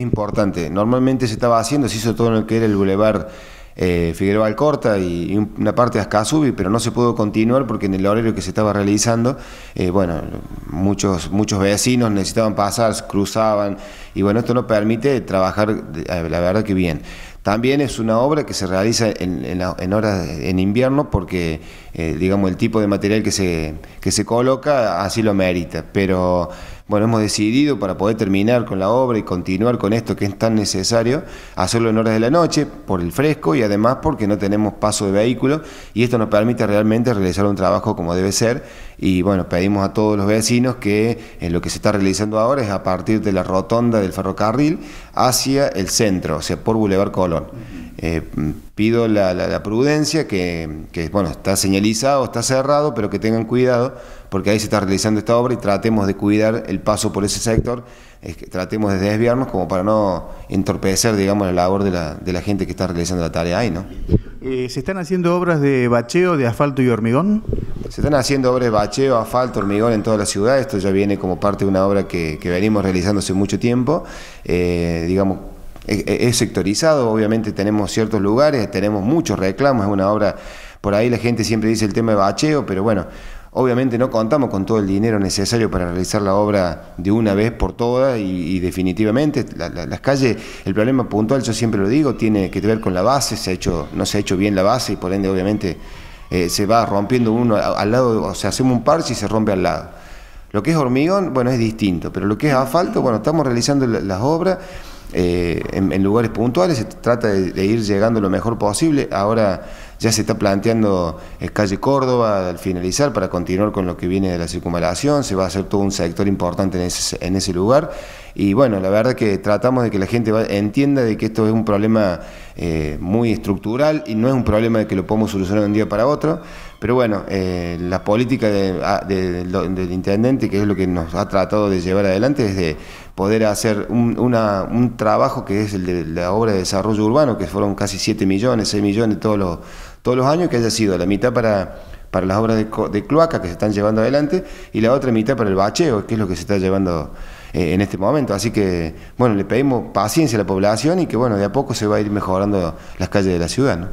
Importante. Normalmente se estaba haciendo, se hizo todo en lo que era el Boulevard eh, Figueroa Alcorta y, una parte de Ascasubi, pero no se pudo continuar porque en el horario que se estaba realizando, eh, bueno, muchos, muchos vecinos necesitaban pasar, cruzaban, y bueno, esto no permite trabajar, eh, la verdad que bien. También es una obra que se realiza en, horas en invierno porque, digamos, el tipo de material que se, que se coloca así lo merita, pero bueno, hemos decidido para poder terminar con la obra y continuar con esto que es tan necesario, hacerlo en horas de la noche, por el fresco y además porque no tenemos paso de vehículo y esto nos permite realmente realizar un trabajo como debe ser. Y bueno, pedimos a todos los vecinos que lo que se está realizando ahora es a partir de la rotonda del ferrocarril hacia el centro, o sea, por Boulevard Colón. Eh, pido la, prudencia, que, bueno, está señalizado, está cerrado, pero que tengan cuidado, porque ahí se está realizando esta obra y tratemos de cuidar el paso por ese sector, tratemos de desviarnos como para no entorpecer, digamos, la labor de la, gente que está realizando la tarea ahí, ¿no? Eh, ¿Se están haciendo obras de bacheo, de asfalto y hormigón? Se están haciendo obras de bacheo, asfalto, hormigón en toda la ciudad. Esto ya viene como parte de una obra que, venimos realizando hace mucho tiempo. Eh, digamos, es sectorizado, obviamente tenemos ciertos lugares, tenemos muchos reclamos, es una obra, por ahí la gente siempre dice el tema de bacheo, pero bueno, obviamente no contamos con todo el dinero necesario para realizar la obra de una vez por todas y, definitivamente las calles, el problema puntual, yo siempre lo digo, tiene que ver con la base, se ha hecho, no se ha hecho bien la base y por ende obviamente eh, se va rompiendo uno al lado, o sea, hacemos un parche y se rompe al lado. Lo que es hormigón, bueno, es distinto, pero lo que es asfalto, bueno, estamos realizando las obras eh, en, lugares puntuales, se trata de, ir llegando lo mejor posible. Ahora ya se está planteando eh, calle Córdoba al finalizar para continuar con lo que viene de la circunvalación, se va a hacer todo un sector importante en ese lugar y bueno, la verdad que tratamos de que la gente entienda de que esto es un problema eh, muy estructural y no es un problema de que lo podemos solucionar de un día para otro, pero bueno, eh, la política ah, del intendente, que es lo que nos ha tratado de llevar adelante, es de poder hacer un, trabajo que es el de la obra de desarrollo urbano, que fueron casi 7 millones, 6 millones todos los, todos los años, que haya sido la mitad para para las obras de, de cloaca que se están llevando adelante y la otra mitad para el bacheo, que es lo que se está llevando adelante eh, en este momento. Así que, bueno, le pedimos paciencia a la población y que, bueno, de a poco se va a ir mejorando las calles de la ciudad.